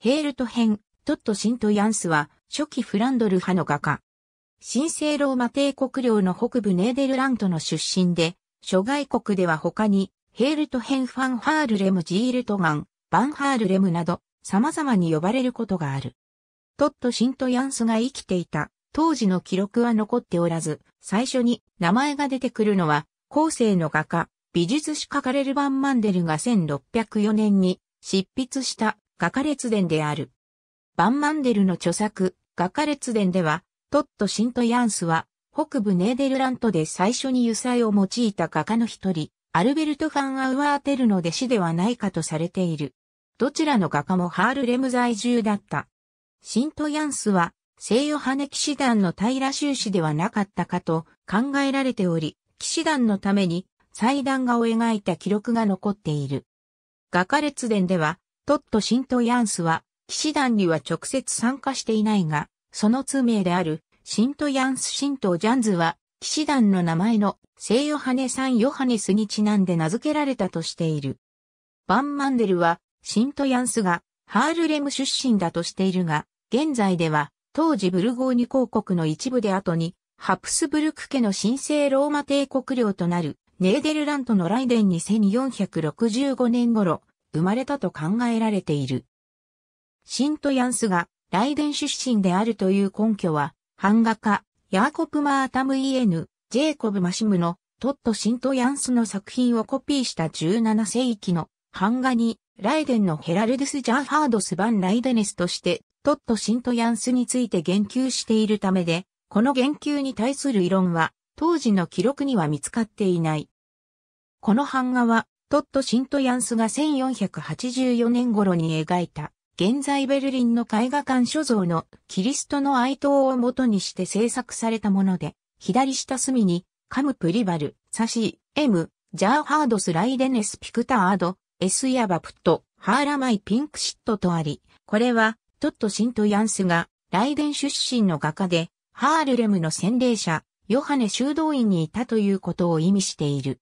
ヘールト編、トット・シント・ヤンスは、初期フランドル派の画家。神聖ローマ帝国領の北部ネーデルラントの出身で、諸外国では他に、ヘールト編ファンハールレム・ジールトガン、バンハールレムなど、様々に呼ばれることがある。トット・シント・ヤンスが生きていた、当時の記録は残っておらず、最初に名前が出てくるのは、後世の画家、美術史カカレル・バン・マンデルが1604年に執筆した画家列伝である。バンマンデルの著作、画家列伝では、トット・シント・ヤンスは、北部ネーデルラントで最初に油彩を用いた画家の一人、アルベルト・ファン・アウアーテルの弟子ではないかとされている。どちらの画家もハールレム在住だった。シント・ヤンスは、西洋羽ネ騎士団の平修士ではなかったかと考えられており、騎士団のために祭壇画を描いた記録が残っている。画家列伝では、トット・シント・ヤンスは、騎士団には直接参加していないが、その通名である、シント・ヤンス・シント・ジャンズは、騎士団の名前の聖ヨハネ・サン・ヨハネスにちなんで名付けられたとしている。バン・マンデルは、シント・ヤンスがハールレム出身だとしているが、現在では、当時ブルゴーニ公国の一部で後に、ハプスブルク家の神聖ローマ帝国領となる、ネーデルラントのライデンに1465年頃、生まれたと考えられている。シントヤンスがライデン出身であるという根拠は、版画家、ヤーコプ・マータムイエヌ、ジェイコブ・マシムのトット・シントヤンスの作品をコピーした17世紀の版画に、ライデンのヘラルデス・ジャーハードス・バン・ライデネスとして、トット・シントヤンスについて言及しているためで、この言及に対する異論は、当時の記録には見つかっていない。この版画は、トット・シントヤンスが1484年頃に描いた、現在ベルリンの絵画館所蔵のキリストの哀悼を元にして制作されたもので、左下隅に、カム・プリバル、サシー、エム、ジャーハードス・ライデネス・ピクタード、エス・ヤバプト、ハーラマイ・ピンクシットとあり、これは、トット・シントヤンスが、ライデン出身の画家で、ハールレムの洗礼者、ヨハネ修道院にいたということを意味している。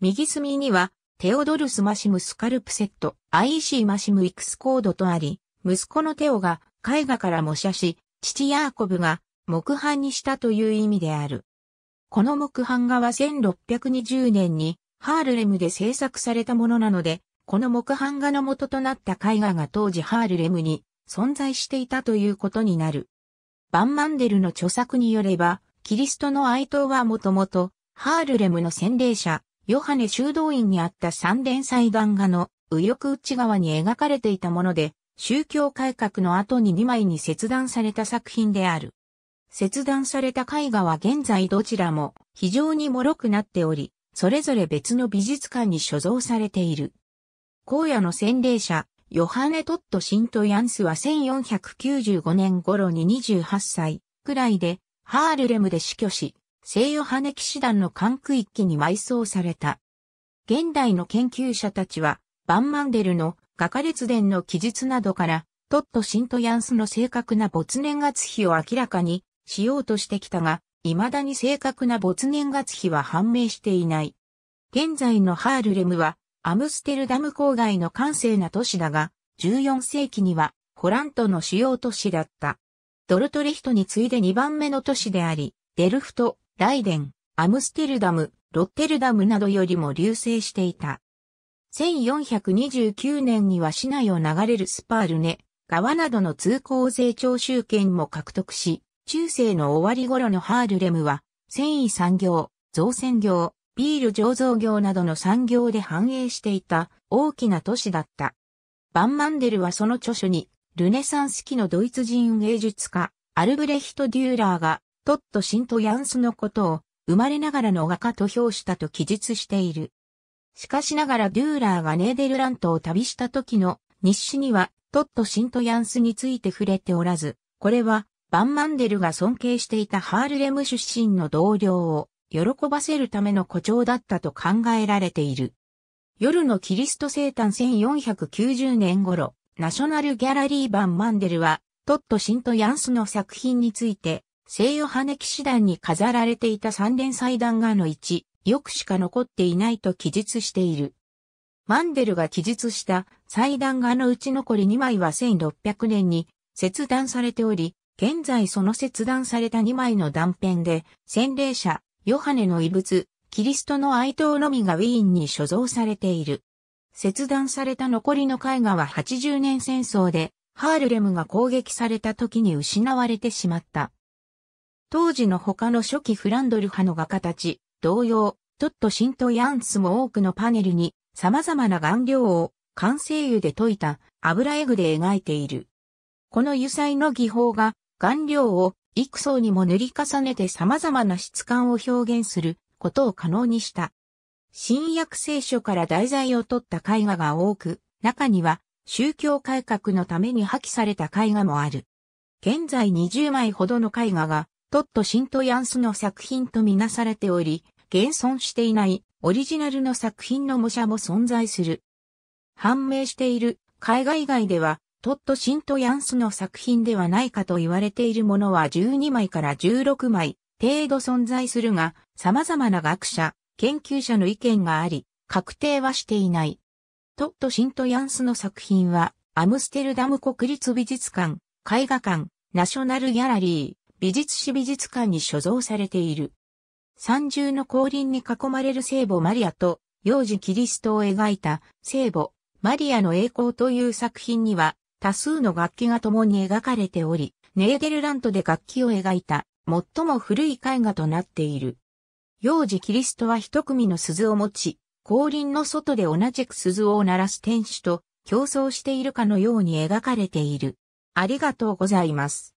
右隅には、テオドルス・マシムスカルプセット、IEC マシムイクスコードとあり、息子のテオが絵画から模写し、父ヤーコブが木版にしたという意味である。この木版画は1620年にハールレムで制作されたものなので、この木版画の元となった絵画が当時ハールレムに存在していたということになる。バンマンデルの著作によれば、キリストの哀悼はもともと、ハールレムの洗礼者、ヨハネ修道院にあった三連祭壇画の右翼内側に描かれていたもので、宗教改革の後に2枚に切断された作品である。切断された絵画は現在どちらも非常に脆くなっており、それぞれ別の美術館に所蔵されている。荒野の洗礼者、ヨハネ・トット・シント・ヤンスは1495年頃に28歳くらいで、ハールレムで死去し、西ヨハネ騎士団の管区一揆に埋葬された。現代の研究者たちは、バンマンデルの画家列伝の記述などから、トット・シント・ヤンスの正確な没年月日を明らかにしようとしてきたが、未だに正確な没年月日は判明していない。現在のハールレムは、アムステルダム郊外の閑静な都市だが、14世紀には、ホラントの主要都市だった。ドルトレヒトに次いで2番目の都市であり、デルフト、ライデン、アムステルダム、ロッテルダムなどよりも流星していた。1429年には市内を流れるスパールネ、川などの通行税徴収権も獲得し、中世の終わり頃のハールレムは、繊維産業、造船業、ビール醸造業などの産業で繁栄していた大きな都市だった。バンマンデルはその著書に、ルネサンス期のドイツ人芸術家、アルブレヒト・デューラーがトット・シント・ヤンスのことを、生まれながらの画家と評したと記述している。しかしながらデューラーがネーデルラントを旅した時の日誌には、トット・シント・ヤンスについて触れておらず、これは、バンマンデルが尊敬していたハールレム出身の同僚を喜ばせるための誇張だったと考えられている。夜のキリスト生誕1490年頃、ナショナルギャラリーバンマンデルは、トット・シント・ヤンスの作品について、聖ヨハネ騎士団に飾られていた三連祭壇画の一、よくしか残っていないと記述している。マンデルが記述した祭壇画のうち残り2枚は1600年に切断されており、現在その切断された2枚の断片で、洗礼者、ヨハネの遺物、キリストの哀悼のみがウィーンに所蔵されている。切断された残りの絵画は80年戦争で、ハールレムが攻撃された時に失われてしまった。当時の他の初期フランドル派の画家たち、同様、トット・シント・ヤンスも多くのパネルに様々な顔料を完成油で溶いた油絵具で描いている。この油彩の技法が顔料を幾層にも塗り重ねて様々な質感を表現することを可能にした。新約聖書から題材を取った絵画が多く、中には宗教改革のために破棄された絵画もある。現在20枚ほどの絵画がトット・シント・ヤンスの作品とみなされており、現存していないオリジナルの作品の模写も存在する。判明している海外外では、トット・シント・ヤンスの作品ではないかと言われているものは12枚から16枚程度存在するが、様々な学者、研究者の意見があり、確定はしていない。トット・シント・ヤンスの作品は、アムステルダム国立美術館、絵画館、ナショナルギャラリー、美術史美術館に所蔵されている。三重の降臨に囲まれる聖母マリアと幼児キリストを描いた聖母マリアの栄光という作品には多数の楽器が共に描かれており、ネーデルラントで楽器を描いた最も古い絵画となっている。幼児キリストは一組の鈴を持ち、降臨の外で同じく鈴を鳴らす天使と競争しているかのように描かれている。ありがとうございます。